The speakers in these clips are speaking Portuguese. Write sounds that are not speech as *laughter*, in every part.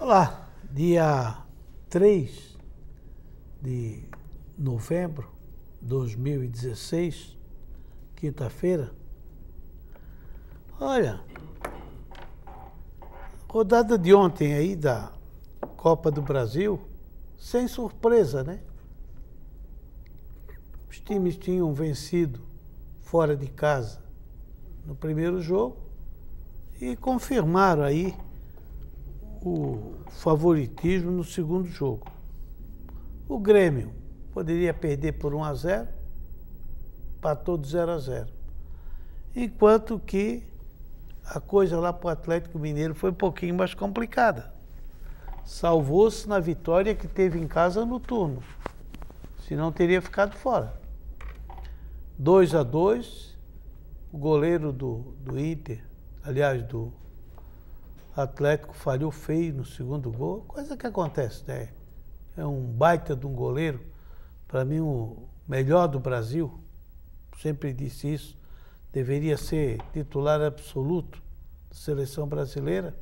Olá, dia 3 de novembro de 2016, quinta-feira. Olha, rodada de ontem aí da Copa do Brasil, sem surpresa, né? Os times tinham vencido fora de casa no primeiro jogo e confirmaram aí o favoritismo no segundo jogo. O Grêmio poderia perder por 1 a 0, empatou de 0 a 0. Enquanto que a coisa lá para o Atlético Mineiro foi um pouquinho mais complicada. Salvou-se na vitória que teve em casa no turno, senão teria ficado fora. 2 a 2 o goleiro do, do Inter, aliás, do Atlético, falhou feio no segundo gol, coisa que acontece, né? É um baita de um goleiro, para mim o melhor do Brasil, sempre disse isso, deveria ser titular absoluto da seleção brasileira.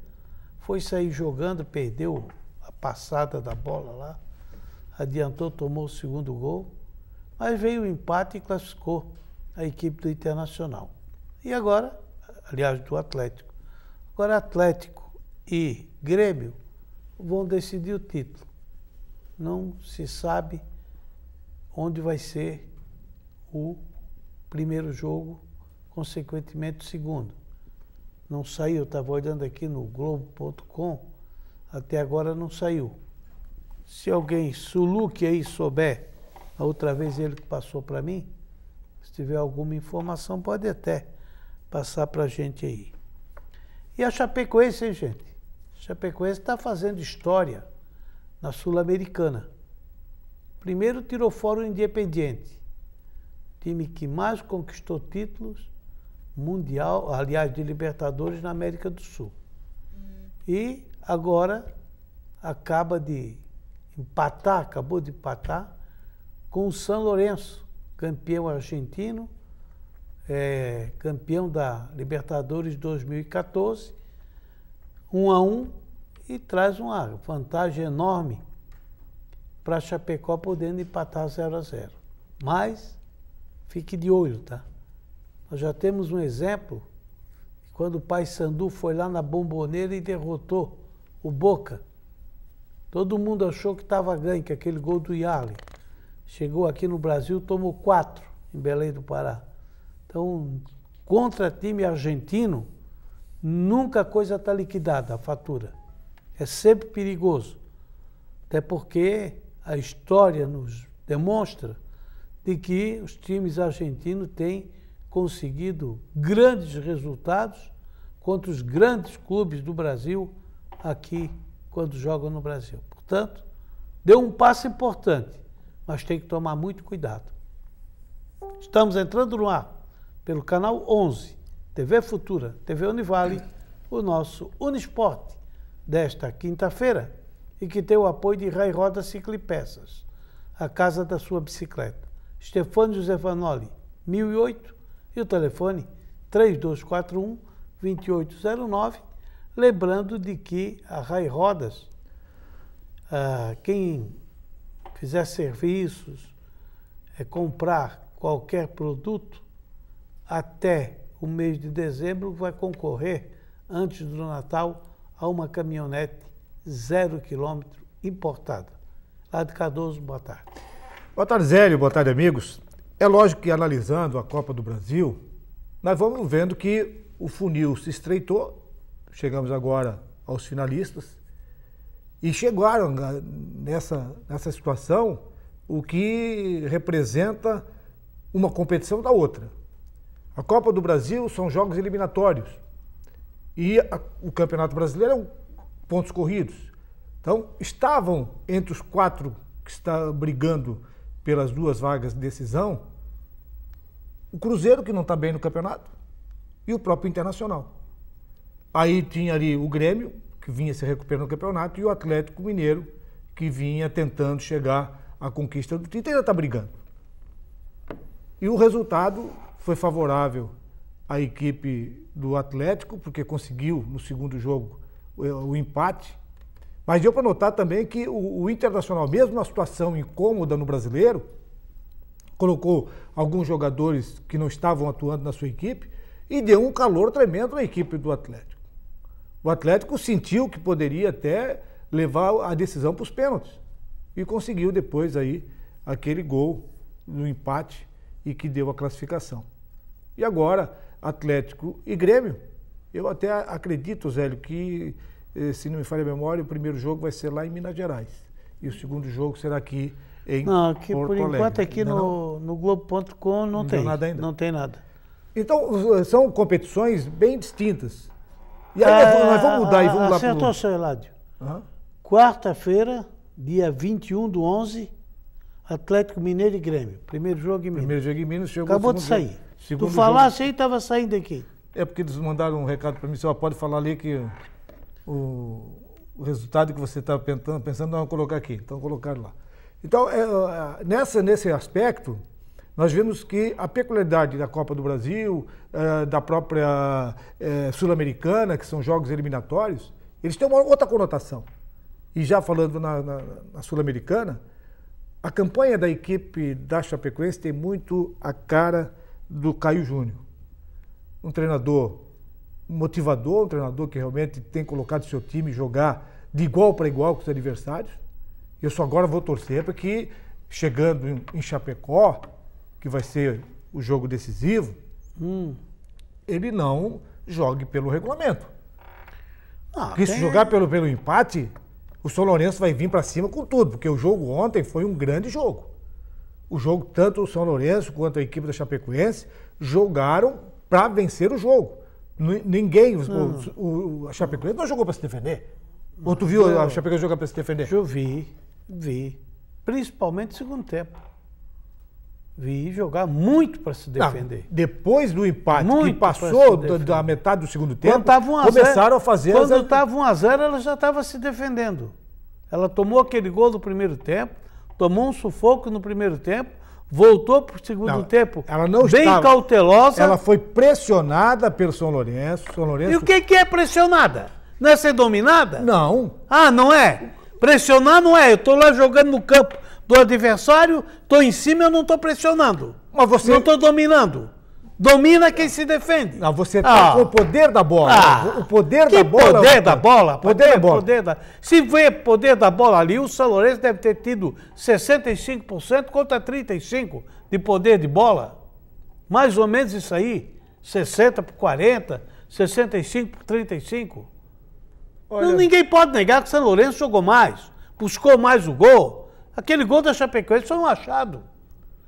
Foi sair jogando, perdeu a passada da bola lá, adiantou, tomou o segundo gol mas veio o empate e classificou a equipe do Internacional. E agora, aliás, do Atlético. Agora, Atlético e Grêmio vão decidir o título. Não se sabe onde vai ser o primeiro jogo, consequentemente o segundo. Não saiu, estava olhando aqui no Globo.com, até agora não saiu. Se alguém suluque aí souber a outra vez ele que passou para mim, se tiver alguma informação, pode até passar para a gente aí. E a Chapecoense, hein, gente? A Chapecoense está fazendo história na Sul-Americana. Primeiro tirou fora o Independiente, time que mais conquistou títulos mundial, aliás, de Libertadores na América do Sul. E agora acaba de empatar, acabou de empatar com o São Lourenço, campeão argentino, é, campeão da Libertadores 2014, um a um, e traz uma vantagem enorme para Chapecó podendo empatar 0 a 0. Mas fique de olho, tá? Nós já temos um exemplo quando o Paysandu foi lá na Bomboneira e derrotou o Boca. Todo mundo achou que estava ganho, que aquele gol do Yale. Chegou aqui no Brasil, tomou quatro em Belém do Pará. Então, contra time argentino, nunca a coisa está liquidada, a fatura. É sempre perigoso. Até porque a história nos demonstra de que os times argentinos têm conseguido grandes resultados contra os grandes clubes do Brasil aqui quando jogam no Brasil. Portanto, deu um passo importante mas tem que tomar muito cuidado. Estamos entrando no ar pelo canal 11, TV Futura, TV Univale, o nosso Unisporte desta quinta-feira e que tem o apoio de Rai Roda Ciclipeças, a casa da sua bicicleta. Stefano Giovanoli, 1008 e o telefone 3241 2809. Lembrando de que a Rai Rodas, ah, quem fizer serviços, é comprar qualquer produto, até o mês de dezembro vai concorrer, antes do Natal, a uma caminhonete zero quilômetro importada. Lá de Cardoso, boa tarde. Boa tarde, Zélio. Boa tarde, amigos. É lógico que analisando a Copa do Brasil, nós vamos vendo que o funil se estreitou. Chegamos agora aos finalistas. E chegaram né, nessa, nessa situação, o que representa uma competição da outra. A Copa do Brasil são jogos eliminatórios. E a, o Campeonato Brasileiro é pontos corridos. Então, estavam entre os quatro que está brigando pelas duas vagas de decisão, o Cruzeiro, que não está bem no campeonato, e o próprio Internacional. Aí tinha ali o Grêmio, que vinha se recuperando no campeonato, e o Atlético Mineiro, que vinha tentando chegar à conquista do título. Ainda está brigando. E o resultado foi favorável à equipe do Atlético, porque conseguiu no segundo jogo o empate. Mas deu para notar também que o, o Internacional, mesmo na situação incômoda no brasileiro, colocou alguns jogadores que não estavam atuando na sua equipe e deu um calor tremendo na equipe do Atlético. O Atlético sentiu que poderia até levar a decisão para os pênaltis e conseguiu depois aí aquele gol no empate e que deu a classificação. E agora, Atlético e Grêmio. Eu até acredito, Zélio, que, eh, se não me falha a memória, o primeiro jogo vai ser lá em Minas Gerais. E o segundo jogo será aqui em Não, aqui Porto por enquanto aqui não, no, no Globo.com não, não tem. Nada ainda. Não tem nada. Então, eh, são competições bem distintas. E aí ah, nós vamos mudar ah, e vamos lá Acertou, assim, seu Eládio. Quarta-feira, dia 21 do 11, Atlético Mineiro e Grêmio. Primeiro jogo em Minas. Primeiro jogo em Minas. Chegou Acabou de sair. Se tu falasse jogo... aí, estava saindo aqui. É porque eles mandaram um recado para mim, você pode falar ali que o, o resultado que você tá estava pensando, pensando, não, vou colocar aqui. Então colocaram lá. Então, é, é nessa, nesse aspecto, nós vemos que a peculiaridade da Copa do Brasil, eh, da própria eh, Sul-Americana, que são jogos eliminatórios, eles têm uma outra conotação. E já falando na, na, na Sul-Americana, a campanha da equipe da Chapecoense tem muito a cara do Caio Júnior. Um treinador motivador, um treinador que realmente tem colocado seu time jogar de igual para igual com os adversários. Eu só agora vou torcer para que, chegando em Chapecó, que vai ser o jogo decisivo, hum. ele não jogue pelo regulamento. Ah, porque tem... se jogar pelo, pelo empate, o São Lourenço vai vir para cima com tudo, porque o jogo ontem foi um grande jogo. O jogo, tanto o São Lourenço quanto a equipe da Chapecoense, jogaram para vencer o jogo. ninguém, hum. Ah. o, o, a Chapecoense não jogou para se defender. Ou tu viu a Chapecoense jogar para se defender? Eu vi, vi. Principalmente no segundo tempo vi jogar muito para se defender. Não, depois do empate muito que passou da, da, metade do segundo tempo, um a começaram a fazer... Quando estava 1x0, ela já estava se defendendo. Ela tomou aquele gol do primeiro tempo, tomou um sufoco no primeiro tempo, voltou para o segundo não, tempo ela não bem estava, cautelosa. Ela foi pressionada pelo São Lourenço. São Lourenço... E o que, que é pressionada? Não é ser dominada? Não. Ah, não é? Pressionar não é. Eu estou lá jogando no campo do adversário, estou em cima, eu não estou pressionando. Mas você... Não estou dominando. Domina quem se defende. Não, ah, você tem tá ah. com o poder da bola. Ah. O poder que da bola. Poder é da bola. Poder, poder da bola. Poder da... Se vê poder da bola ali, o São Lourenço deve ter tido 65% contra 35% de poder de bola. Mais ou menos isso aí. 60 por 40, 65 por 35. Olha... Não, ninguém pode negar que o São Lourenço jogou mais, buscou mais o gol Aquele gol da Chapecoense foi um achado.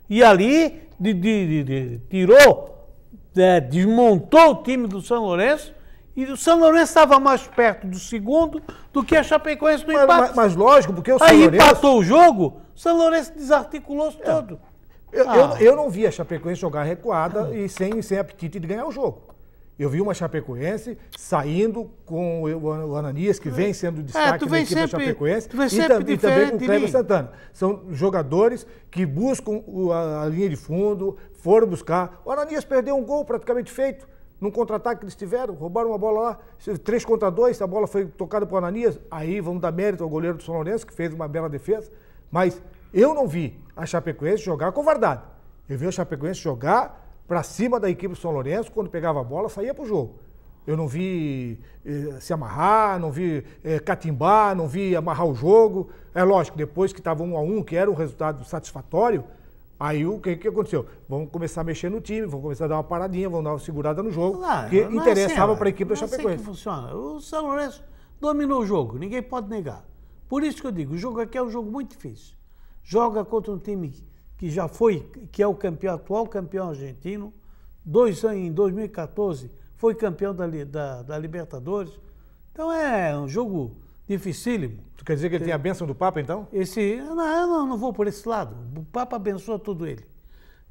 E ali de, de, de, tirou, né, desmontou o time do São Lourenço e o São Lourenço estava mais perto do segundo do que a Chapecoense no mas, empate. Mas, mas, lógico, porque o São Aí Lourenço... empatou o jogo, o São Lourenço desarticulou-se é. todo. Eu, ah. eu, eu, não vi a Chapecoense jogar recuada ah. e sem, sem apetite de ganhar o jogo. Eu vi uma Chapecoense saindo com o Ananias, que vem sendo é, destaque é, tu vem equipe sempre, da Chapecoense, tu vem sempre e, também com o Cleber Santana. São jogadores que buscam a, linha de fundo, foram buscar. O Ananias perdeu um gol praticamente feito. Num contra-ataque que eles tiveram, roubaram uma bola lá, três contra dois, a bola foi tocada para o Ananias. Aí vamos dar mérito ao goleiro do São Lourenço, que fez uma bela defesa. Mas eu não vi a Chapecoense jogar covardado. Eu vi a Chapecoense jogar para cima da equipe do São Lourenço, quando pegava a bola, saía para o jogo. Eu não vi eh, se amarrar, não vi eh, catimbar, não vi amarrar o jogo. É lógico, depois que estava um a um, que era um resultado satisfatório, aí o que, que aconteceu? Vamos começar a mexer no time, vamos começar a dar uma paradinha, vamos dar uma segurada no jogo, claro, que é interessava é para a equipe da Chapecoense. É assim que funciona. O São Lourenço dominou o jogo, ninguém pode negar. Por isso que eu digo, o jogo aqui é um jogo muito difícil. Joga contra um time que já foi, que é o campeão, atual campeão argentino, dois em 2014 foi campeão da, da, da Libertadores. Então é um jogo dificílimo. Tu quer dizer que ele tem, tem a bênção do Papa, então? Esse, não, não, não vou por esse lado. O Papa abençoa tudo ele.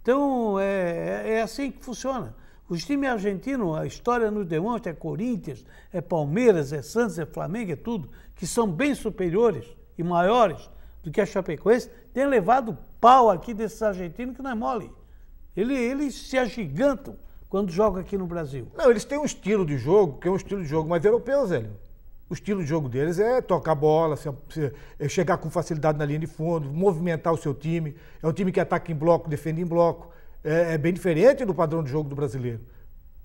Então é, é assim que funciona. Os times argentinos, a história nos demonstra, é Corinthians, é Palmeiras, é Santos, é Flamengo, é tudo, que são bem superiores e maiores do que a Chapecoense, tem levado pau aqui desses argentinos que não é mole. Ele, eles se agigantam quando jogam aqui no Brasil. Não, eles têm um estilo de jogo, que é um estilo de jogo mais europeu, Zélio. O estilo de jogo deles é tocar bola, se, se, é chegar com facilidade na linha de fundo, movimentar o seu time. É um time que ataca em bloco, defende em bloco. É, é bem diferente do padrão de jogo do brasileiro.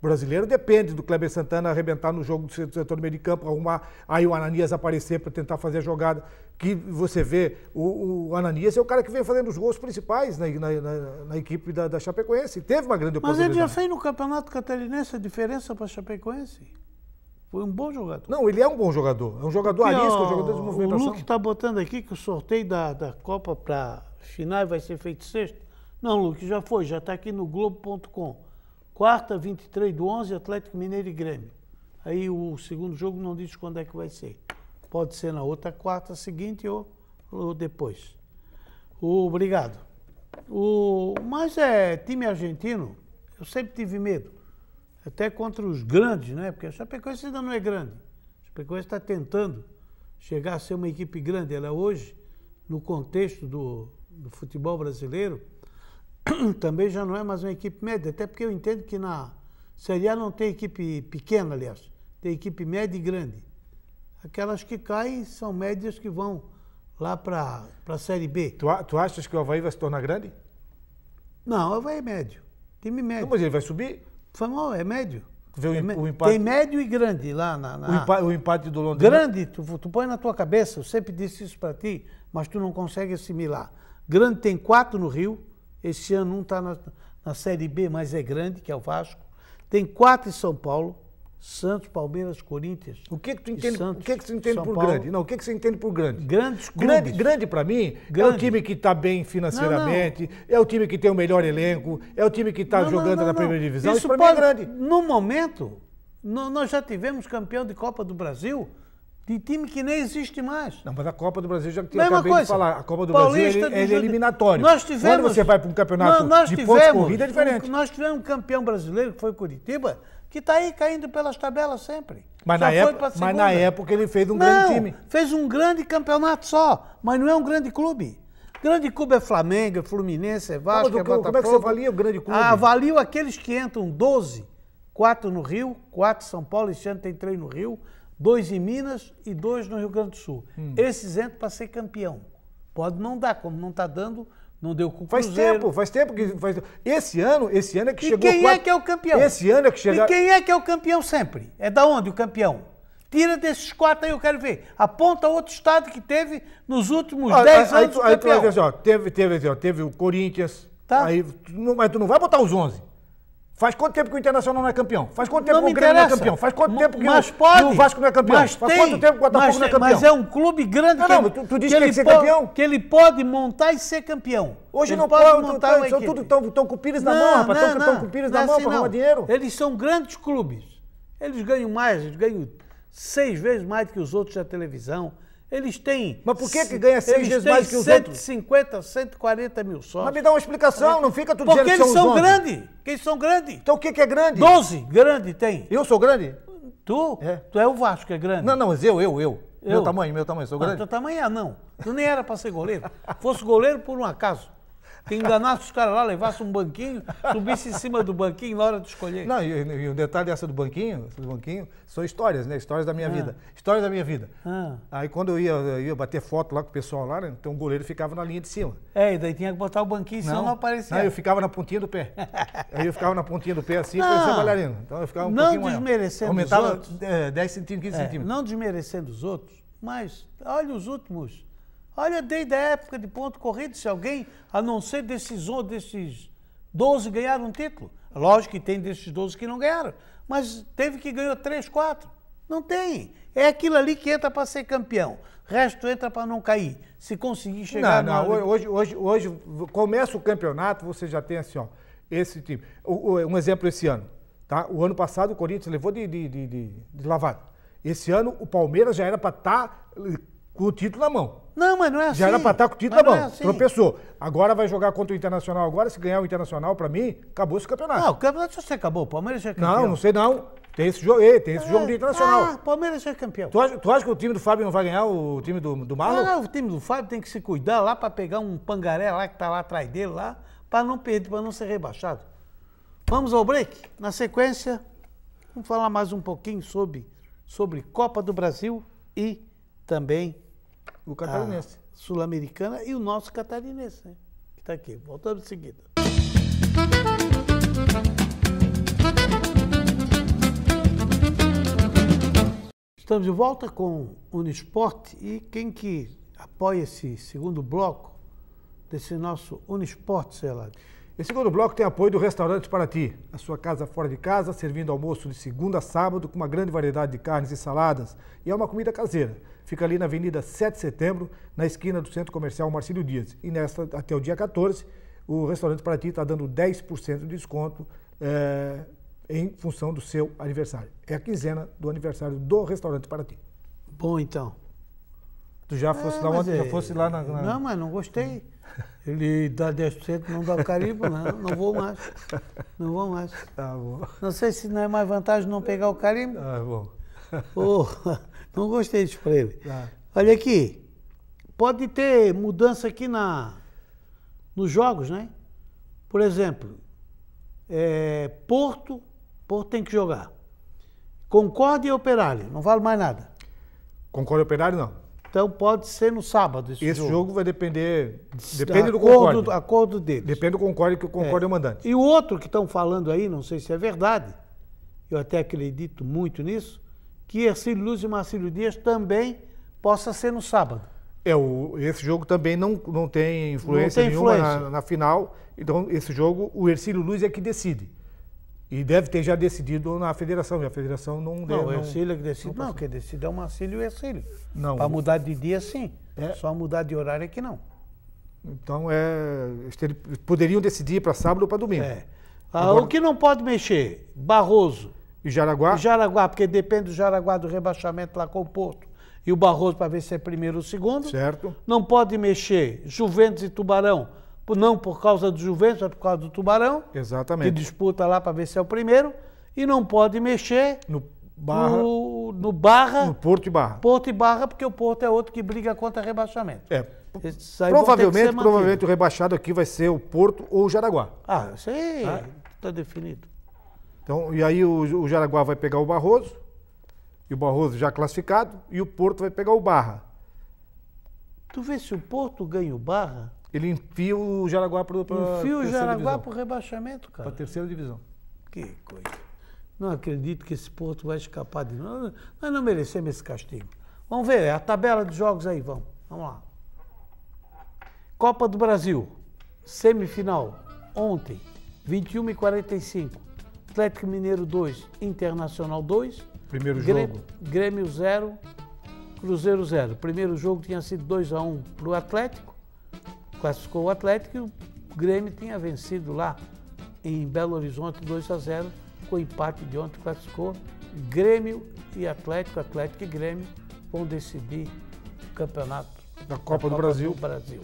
O brasileiro depende do Kleber Santana arrebentar no jogo do setor do meio de campo, arrumar aí o Ananias aparecer para tentar fazer a jogada. Que você vê, o, o, Ananias é o cara que vem fazendo os gols principais na, na, na, na equipe da, da, Chapecoense. Teve uma grande oportunidade. Mas ele já fez no Campeonato Catarinense a diferença para a Chapecoense? Foi um bom jogador. Não, ele é um bom jogador. É um jogador Porque, arisco, é um jogador de movimentação. O Luke está botando aqui que o sorteio da, da Copa para final vai ser feito sexto. Não, Luke, já foi, já está aqui no Globo.com. Quarta, 23 do 11, Atlético Mineiro e Grêmio. Aí o segundo jogo não diz quando é que vai ser. Pode ser na outra quarta seguinte ou, ou depois. O, obrigado. O, mas é time argentino, eu sempre tive medo. Até contra os grandes, né? Porque a Chapecoense ainda não é grande. A Chapecoense está tentando chegar a ser uma equipe grande. Ela hoje, no contexto do, do futebol brasileiro, *coughs* também já não é mais uma equipe média, até porque eu entendo que na Série A não tem equipe pequena, aliás, tem equipe média e grande. Aquelas que caem são médias que vão lá para a Série B. Tu, tu achas que o Havaí vai se tornar grande? Não, o Havaí é médio. Time médio. Não, mas ele vai subir? Foi mal, é médio. Tu vê o, é, o empate. Tem médio e grande lá na. na... O, empate, o, empate, do Londrina. Grande, tu, tu põe na tua cabeça, eu sempre disse isso para ti, mas tu não consegue assimilar. Grande tem quatro no Rio, este ano um está na, na Série B, mas é grande, que é o Vasco. Tem quatro em São Paulo. Santos, Palmeiras, Corinthians. O que, é é que tu entende, Santos, o que, que tu entende por Paulo. grande? Não, o que, é que você entende por grande? Grandes clubes. Grande, grande para mim grande. é o time que está bem financeiramente, não, não. é o time que tem o melhor elenco, é o time que está jogando não, na primeira divisão. Isso, Isso para mim é grande. No momento, nós já tivemos campeão de Copa do Brasil de time que nem existe mais. Não, mas a Copa do Brasil, já que eu Mesma acabei coisa. de falar, a Copa do Paulista, Brasil é, ele é eliminatório. Nós tivemos, Quando você vai para um campeonato nós, nós de pontos corrida, é diferente. Um, nós tivemos um campeão brasileiro, que foi Curitiba, que está aí caindo pelas tabelas sempre. Mas na, época, mas na, época, ele fez um não, grande time. fez um grande campeonato só, mas não é um grande clube. Grande clube é Flamengo, é Fluminense, é Vasco, não, é Como é que você avalia o grande clube? Ah, avalio aqueles que entram 12, 4 no Rio, 4 São Paulo, esse ano tem 3 no Rio, dois em Minas e dois no Rio Grande do Sul. Hum. Esses entram para ser campeão. Pode não dar, como não está dando, não deu com o Faz tempo, faz tempo que faz... esse ano, esse ano é que e chegou. E quem é quatro... é que é o campeão? Esse ano é que chegou. E quem é que é o campeão sempre? É da onde o campeão? Tira desses quatro aí, eu quero ver. Aponta outro estado que teve nos últimos ah, dez aí, anos. Aí, aí, Tu, assim, ó, teve, teve, assim, teve o Corinthians. Tá. Aí, tu não, mas tu não vai botar os onze Faz quanto tempo que o Internacional não é campeão? Faz quanto tempo que o Grêmio interessa. não é campeão? Faz quanto tempo que, mas o, pode, o Vasco não é campeão? Mas Faz tem, quanto tempo que o Botafogo não é campeão? Mas é um clube grande não, ah, que, não, tu, tu diz que, que ele, ele ser campeão? que ele pode montar e ser campeão. Hoje ele não pode, pode montar tá, são tudo tão, tão com Pires não, na mão, rapaz. tão com o na mão assim, para arrumar dinheiro. Eles são grandes clubes. Eles ganham mais, eles ganham seis vezes mais do que os outros da televisão eles têm. Mas por que, que ganha seis vezes mais que os 150, outros? 140 mil sócios. Mas me dá uma explicação, não fica tudo Porque eles são, são grandes. Porque eles são grandes. Então o que, que é grande? 12, grande tem. Eu sou grande? Tu? É. Tu é o Vasco que é grande. Não, não, mas eu, eu, eu. eu? Meu tamanho, meu tamanho, sou ah, grande. Não, teu tamanho é não. Tu nem era para ser goleiro. Fosse goleiro por um acaso que enganasse os caras lá, levasse um banquinho, subisse em cima do banquinho na hora de escolher. Não, e, e o detalhe dessa do banquinho, do banquinho, são histórias, né? Histórias da minha ah. vida. Histórias da minha vida. Ah. Aí quando eu ia, eu ia bater foto lá com o pessoal lá, né? então o goleiro ficava na linha de cima. É, e daí tinha que botar o banquinho, senão não, não aparecia. Não, eu ficava na pontinha do pé. *laughs* Aí eu ficava na pontinha do pé assim, parecia bailarino. Então eu ficava um não pouquinho desmerecendo maior. os outros. É, 10 centímetros, 15 é, centímetros. Não desmerecendo os outros, mas olha os últimos Olha, desde a época de ponto corrido, se alguém, a não ser desses, desses 12 ganharam um título. Lógico que tem desses 12 que não ganharam, mas teve que ganhou 3, 4. Não tem. É aquilo ali que entra para ser campeão. O resto entra para não cair. Se conseguir chegar. Não, não. Hoje, hoje, hoje começa o campeonato, você já tem assim, ó, esse time. Um exemplo esse ano. Tá? O ano passado o Corinthians levou de, de, de, de, de lavado. Esse ano o Palmeiras já era para estar. Tá com o título na mão. Não, mas não é assim. Já era assim. pra estar tá com o título mas na mão. É assim. Tropeçou. Agora vai jogar contra o Internacional agora. Se ganhar o Internacional, pra mim, acabou esse campeonato. Não, o campeonato já se acabou. O Palmeiras já é campeão. Não, não sei não. Tem esse jogo, tem esse é, jogo do Internacional. Ah, Palmeiras é campeão. Tu acha, tu acha, que o time do Fábio não vai ganhar o time do, do Marlon? Ah, não, ah, o time do Fábio tem que se cuidar lá pra pegar um pangaré lá que tá lá atrás dele lá, pra não perder, pra não ser rebaixado. Vamos ao break. Na sequência, vamos falar mais um pouquinho sobre, sobre Copa do Brasil e também o ah, catarinense. Sul-americana e o nosso catarinense, né? Que está aqui. Voltamos em seguida. Estamos de volta com Unisport e quem que apoia esse segundo bloco desse nosso Unisport, sei lá. Esse segundo bloco tem apoio do Restaurante Paraty, a sua casa fora de casa, servindo almoço de segunda a sábado com uma grande variedade de carnes e saladas. E é uma comida caseira. Fica ali na Avenida 7 de Setembro, na esquina do Centro Comercial Marcílio Dias. E nesta, até o dia 14, o Restaurante Paraty está dando 10% de desconto é, em função do seu aniversário. É a quinzena do aniversário do Restaurante Paraty. Bom, então. Tu já fosse é, lá é... já fosse é, lá na, na... Não, mas não gostei. Ele dá 10%, não dá o carimbo, não, não vou mais. Não vou mais. Tá bom. Não sei se não é mais vantagem não pegar o carimbo. Tá bom. Oh, *laughs* não gostei disso para ele. Tá. Olha aqui, pode ter mudança aqui na, nos jogos, né? Por exemplo, é, Porto, Porto tem que jogar. Concorde e Operário, não vale mais nada. Concorde e Operário não. Então pode ser no sábado esse, esse jogo. jogo. vai depender. Depende acordo, do Concorde. Acordo deles. Depende do Concorde, que o Concorde é, é o mandante. E o outro que estão falando aí, não sei se é verdade, eu até acredito muito nisso, que Ercílio Luz e Marcílio Dias também possa ser no sábado. É, o, esse jogo também não, não tem influência não tem nenhuma influência. Na, na, final. Então, esse jogo, o Ercílio Luz é que decide. E deve ter já decidido na federação, e a federação não deu. Não, o Ercílio é que decide. Não, não quem decide é o Marcílio e o Ercílio. Não. Para mudar de dia, sim. É. Só mudar de horário é que não. Então, é, eles poderiam decidir para sábado ou para domingo. É. Ah, Agora... O que não pode mexer? Barroso. E Jaraguá? E Jaraguá, porque depende do Jaraguá do rebaixamento lá com o Porto. E o Barroso para ver se é primeiro ou segundo. Certo. Não pode mexer Juventus e Tubarão, não por causa do Juventus, mas por causa do Tubarão. Exatamente. Que disputa lá para ver se é o primeiro. E não pode mexer no Barra. No, no Barra. No Porto e Barra. Porto e Barra, porque o Porto é outro que briga contra rebaixamento. É. Provavelmente, provavelmente o rebaixado aqui vai ser o Porto ou o Jaraguá. Ah, isso aí está ah. Tá definido. Então, e aí o, o Jaraguá vai pegar o Barroso, e o Barroso já classificado, e o Porto vai pegar o Barra. Tu vê se o Porto ganha o Barra, ele enfia o Jaraguá para Enfia o Jaraguá para o rebaixamento, cara. Para a terceira divisão. Que coisa. Não acredito que esse Porto vai escapar de nós. Nós não merecemos esse castigo. Vamos ver, é a tabela de jogos aí, vamos. Vamos lá. Copa do Brasil, semifinal, ontem, 21h45. Atlético Mineiro 2, Internacional 2. Primeiro Grêmio, jogo. Grêmio 0, Cruzeiro 0. Primeiro jogo tinha sido 2x1 para o Atlético classificou o Atlético e o Grêmio tinha vencido lá em Belo Horizonte 2 a 0 com o empate de ontem classificou Grêmio e Atlético, Atlético e Grêmio vão decidir o campeonato da Copa, Copa do, Brasil. do, Brasil.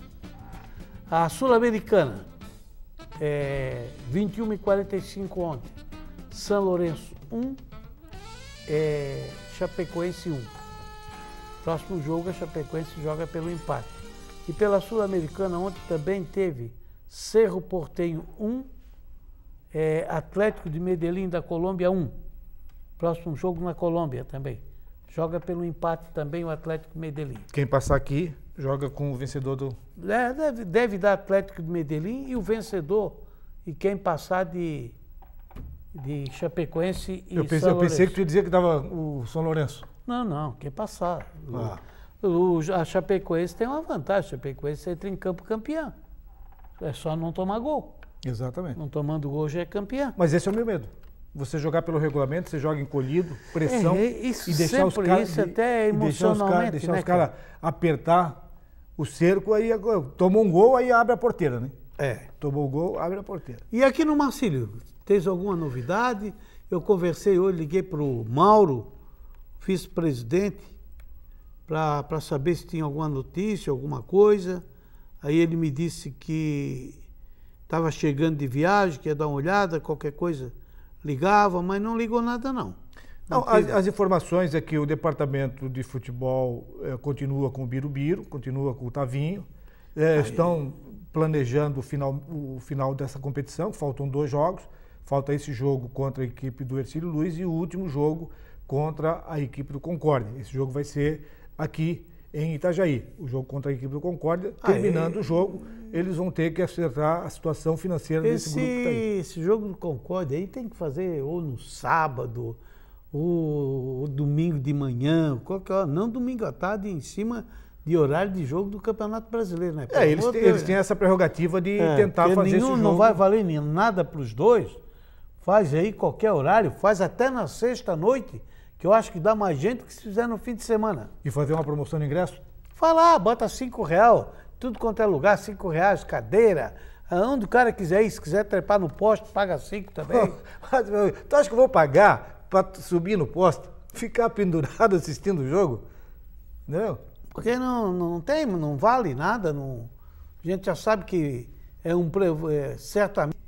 A Sul-Americana, é, 21 e 45 ontem, São Lourenço 1, é, Chapecoense 1. Próximo jogo a Chapecoense joga pelo empate. E pela Sul-Americana, ontem também teve Cerro Portenho 1, é, Atlético de Medellín da Colômbia 1. Próximo jogo na Colômbia também. Joga pelo empate também o Atlético de Medellín. Quem passar aqui joga com o vencedor do. É, deve, deve dar Atlético de Medellín e o vencedor. E quem passar de, de Chapecoense e eu pensei, São Lourenço. Eu pensei que tu ia dizer que dava o São Lourenço. Não, não, quem passar. Ah. O, o, a Chapecoense tem uma vantagem, a Chapecoense é entra em campo campeão, É só não tomar gol. Exatamente. Não tomando gol já é campeão. Mas esse é o meu medo. Você jogar pelo regulamento, você joga encolhido, pressão. É, isso e deixar os caras. Isso até emocionalmente. Deixar os caras né, cara cara? apertar o cerco, aí tomou um gol, aí abre a porteira, né? É. Tomou o gol, abre a porteira. E aqui no Marcílio, tens alguma novidade? Eu conversei hoje, liguei para o Mauro, vice-presidente, para saber se tinha alguma notícia, alguma coisa. Aí ele me disse que estava chegando de viagem, que ia dar uma olhada, qualquer coisa ligava, mas não ligou nada não. Não, as, as, informações é que o departamento de futebol é, continua com o Birubiru, continua com o Tavinho, é, estão planejando o final, o final dessa competição, faltam dois jogos, falta esse jogo contra a equipe do Ercílio Luiz e o último jogo contra a equipe do Concorde Esse jogo vai ser aqui em Itajaí. O jogo contra a equipe do Concórdia. Ah, terminando ah, é. o jogo, eles vão ter que acertar a situação financeira esse, desse grupo que está aí. Esse jogo do Concórdia aí tem que fazer ou no sábado, ou, ou domingo de manhã, qualquer hora. Não domingo à tarde, em cima de horário de jogo do Campeonato Brasileiro, né? é, eles, eles têm essa prerrogativa de é, tentar fazer nenhum, esse jogo. Não vai valer nada para os dois. Faz aí qualquer horário, faz até na sexta-noite que eu acho que dá mais gente que se fizer no fim de semana. E fazer uma promoção de ingresso? Vai lá, bota cinco real, tudo quanto é lugar, cinco reais, cadeira, onde o cara quiser ir, se quiser trepar no poste, paga cinco também. *laughs* tu acha que eu vou pagar para subir no poste, ficar pendurado assistindo o jogo? Não? Porque não, não tem, não vale nada, não... A gente já sabe que é um é, certamente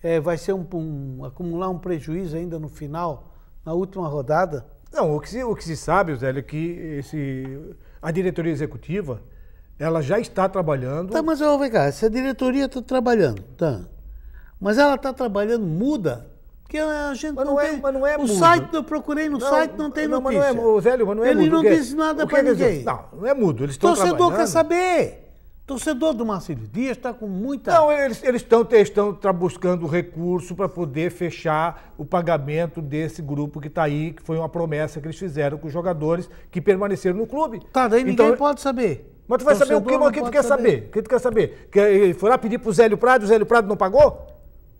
é, vai ser um, um, acumular um prejuízo ainda no final, na última rodada. Não, o que se, o que se sabe, Zélio, é que esse, a diretoria executiva ela já está trabalhando. Tá, mas ó, vem cá, se a diretoria está trabalhando, tá. Mas ela está trabalhando, muda. Porque a gente mas não, não é, tem. Mas não é o site, eu procurei no não, site, não tem não, notícia. Mas não é, o Zélio, mas não é Ele mudo, não disse nada para ninguém. Dizer, não, não é mudo. Eles estão Torcedor quer saber. Torcedor do Marcílio Dias está com muita. Não, eles, eles estão eles tão, buscando recurso para poder fechar o pagamento desse grupo que está aí, que foi uma promessa que eles fizeram com os jogadores que permaneceram no clube. Tá, daí ninguém então, pode saber. Mas tu vai saber o que, o que tu quer saber? saber? O que tu quer saber? Que, foi lá pedir pro Zélio Prado, o Zélio Prado não pagou?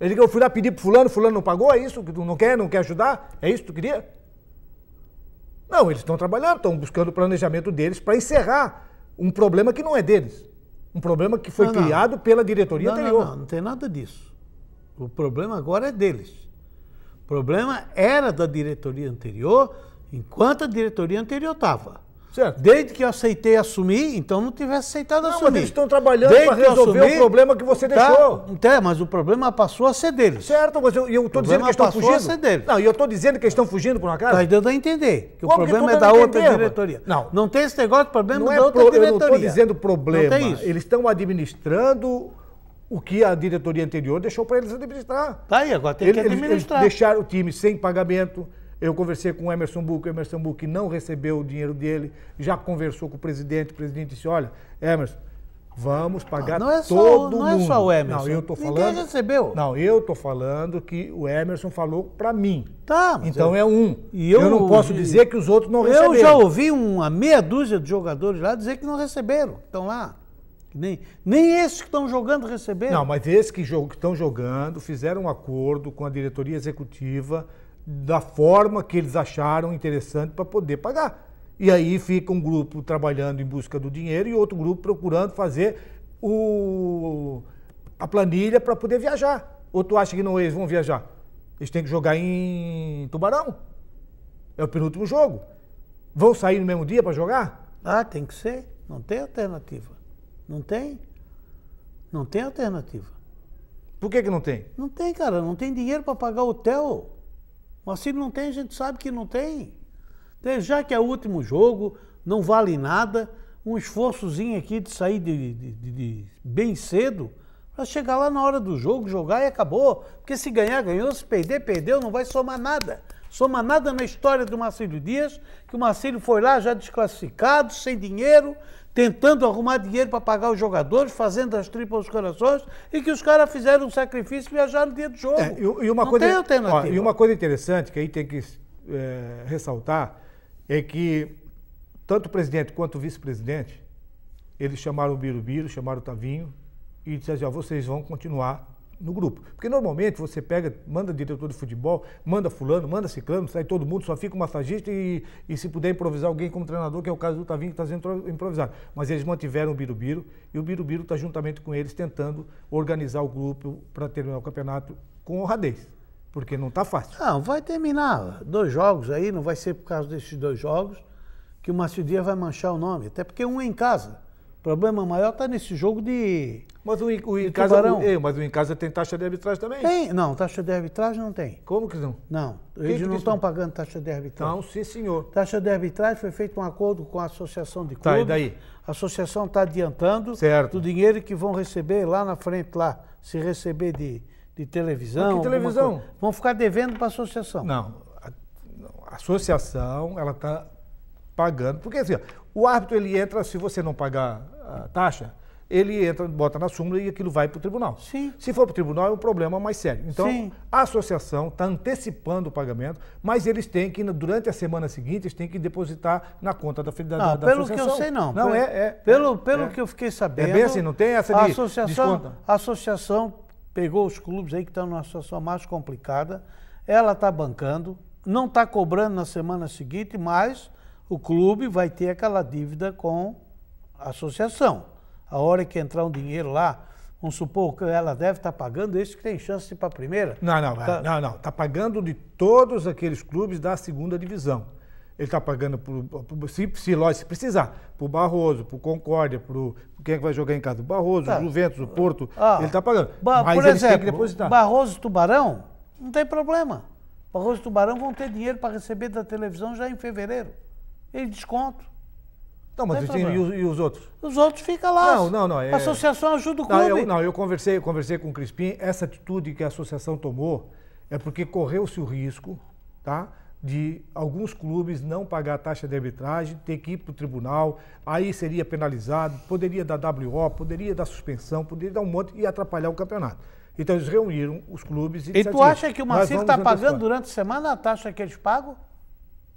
Ele que eu fui lá pedir pro fulano, fulano não pagou, é isso? Que tu não quer, não quer ajudar? É isso que tu queria? Não, eles estão trabalhando, estão buscando o planejamento deles para encerrar um problema que não é deles. Um problema que foi não, criado não. pela diretoria não, anterior. Não, não, tem nada disso. O problema agora é deles. O problema era da diretoria anterior, enquanto a diretoria anterior estava. Certo. Desde que eu aceitei assumir, então não tivesse aceitado não, assumir. Mas eles estão trabalhando para resolver assumi, o problema que você tá, deixou. Tá, mas o problema passou a ser deles. Certo, mas eu estou dizendo que eles estão fugindo. A ser deles. Não, e eu estou dizendo que eles estão fugindo por uma casa. Está é dando a entender que Como o problema é da outra entender, diretoria. Não. Não tem esse negócio de problema não da é outra pro, diretoria. Eu não estou dizendo problema. Eles estão administrando o que a diretoria anterior deixou para eles administrar. Tá aí, agora tem eles, que administrar. Eles deixaram o time sem pagamento eu conversei com o Emerson Buck, o Emerson Buck não recebeu o dinheiro dele, já conversou com o presidente, o presidente disse, olha, Emerson, vamos pagar não é só, todo não mundo. Não é só o Emerson. Não, eu tô falando, Ninguém recebeu. Não, eu tô falando que o Emerson falou para mim. Tá. então eu, é um. E eu, eu não posso e, dizer que os outros não receberam. Eu já ouvi uma meia dúzia de jogadores lá dizer que não receberam. Estão lá. Nem, nem esses que estão jogando receberam. Não, mas esses que estão jogando fizeram um acordo com a diretoria executiva da forma que eles acharam interessante para poder pagar. E aí fica um grupo trabalhando em busca do dinheiro e outro grupo procurando fazer o, a planilha para poder viajar. Ou tu acha que não eles vão viajar? Eles têm que jogar em Tubarão. É o penúltimo jogo. Vão sair no mesmo dia para jogar? Ah, tem que ser. Não tem alternativa. Não tem? Não tem alternativa. Por que, que não tem? Não tem, cara. Não tem dinheiro para pagar hotel. Mas se não tem, a gente sabe que não tem. já que é o último jogo, não vale nada, um esforçozinho aqui de sair de, de, de, de bem cedo para chegar lá na hora do jogo, jogar e acabou. Porque se ganhar, ganhou, se perder, perdeu, não vai somar nada. Soma nada na história do Marcílio Dias, que o Marcílio foi lá já desclassificado, sem dinheiro, tentando arrumar dinheiro para pagar os jogadores, fazendo as tripas aos corações, e que os caras fizeram um sacrifício e viajaram no dia do jogo. É, e, uma Não coisa, tem alternativa. Ó, e uma coisa interessante que aí tem que é, ressaltar é que tanto o presidente quanto o vice-presidente, eles chamaram o Birubiru, chamaram o Tavinho e disseram assim, ó, vocês vão continuar no grupo. Porque normalmente você pega, manda diretor de futebol, manda fulano, manda ciclano, sai todo mundo, só fica o massagista e, e se puder improvisar alguém como treinador, que é o caso do Tavinho que está sendo improvisado. Mas eles mantiveram o Birubiru e o Birubiru está juntamente com eles tentando organizar o grupo para terminar o campeonato com honradez. Porque não está fácil. Não, vai terminar dois jogos aí, não vai ser por causa desses dois jogos que o Márcio Dias vai manchar o nome. Até porque um é em casa problema maior está nesse jogo de. Mas o, o em casa, mas o em tem taxa de arbitragem também? Tem, não, taxa de arbitragem não tem. Como que não? Não, Quem eles não estão pagando taxa de arbitragem. Não, sim, senhor. Taxa de arbitragem foi feito um acordo com a associação de clubes. Tá, e daí? A associação está adiantando certo. O dinheiro que vão receber lá na frente, lá, se receber de, de televisão. Mas que televisão? Vão ficar devendo para a associação. Não, a, a associação, ela está pagando. Porque assim, ó, o árbitro ele entra se você não pagar taxa, ele entra, bota na súmula e aquilo vai para o tribunal. Sim. Se for para o tribunal, é um problema mais sério. Então, Sim. a associação está antecipando o pagamento, mas eles têm que, durante a semana seguinte, eles têm que depositar na conta da, da, da pelo associação. Pelo que eu sei, não. Não, pelo, é, é, é, Pelo, pelo é. que eu fiquei é sabendo. É bem assim, não tem essa de a associação, desconta. A associação pegou os clubes aí que estão numa situação mais complicada, ela está bancando, não está cobrando na semana seguinte, mas o clube vai ter aquela dívida com associação. A hora que entrar um dinheiro lá, vamos supor que ela deve estar tá pagando esse que tem chance de ir para a primeira? Não, não, tá... não, não. Está pagando de todos aqueles clubes da segunda divisão. Ele está pagando, pro, pro, se, se, se precisar, para o Barroso, para o Concórdia, para quem é que vai jogar em casa? O Barroso, tá. o Juventus, o Porto. Ah, ele está pagando. Ba, mas por exemplo, que depositar. Barroso Tubarão, não tem problema. Barroso Tubarão vão ter dinheiro para receber da televisão já em fevereiro. Ele desconto. Não, mas não e, os, e, os outros? Os outros ficam lá. Não, não, não. É... A associação ajuda o clube. Não, eu, não, eu conversei, conversei com o Crispim. Essa atitude que a associação tomou é porque correu-se o risco, tá? De alguns clubes não pagar a taxa de arbitragem, ter que ir para o tribunal, aí seria penalizado, poderia dar WO, poderia dar suspensão, poderia dar um monte e atrapalhar o campeonato. Então eles reuniram os clubes e E tu acha que o Maciel está pagando durante a semana a taxa que eles pagam?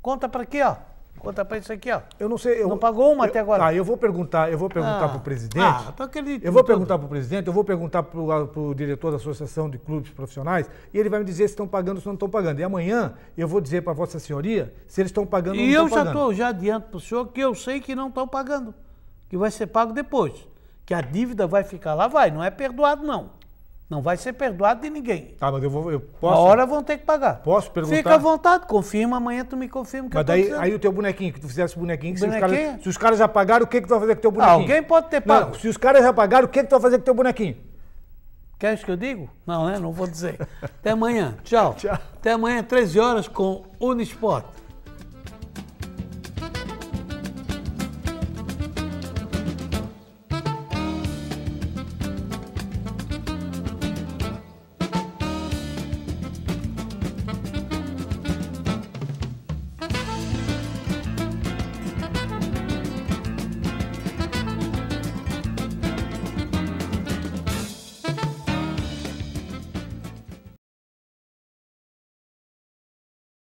Conta para quê, ó? Conta pra isso aqui, ó. Eu não sei. Eu, não pagou uma eu, até agora. Ah, eu vou perguntar, eu vou perguntar ah, pro presidente. Ah, tô acreditando. Eu vou perguntar pro presidente, eu vou perguntar pro, pro diretor da Associação de Clubes Profissionais, e ele vai me dizer se estão pagando ou se não estão pagando. E amanhã eu vou dizer pra Vossa Senhoria se eles estão pagando e ou não estão pagando. E eu já tô, já adianto pro senhor que eu sei que não estão pagando. Que vai ser pago depois. Que a dívida vai ficar lá, vai, não é perdoado, não. Não vai ser perdoado de ninguém. Tá, mas eu vou. Eu posso, A hora vão ter que pagar. Posso perguntar? Fica à vontade, confirma, amanhã tu me confirma que mas eu daí, Mas aí o teu bonequinho, que tu fizesse bonequinho, bonequinho? Se, os caras, se os caras já pagaram, o que, é que tu vai fazer com o teu bonequinho? alguém pode ter pago. Não, se os caras já pagaram, o que, é que tu vai fazer com o teu bonequinho? Queres que eu digo? Não, né? Não vou dizer. Até amanhã. Tchau. *laughs* Tchau. Até amanhã, 13 horas, com Unisport.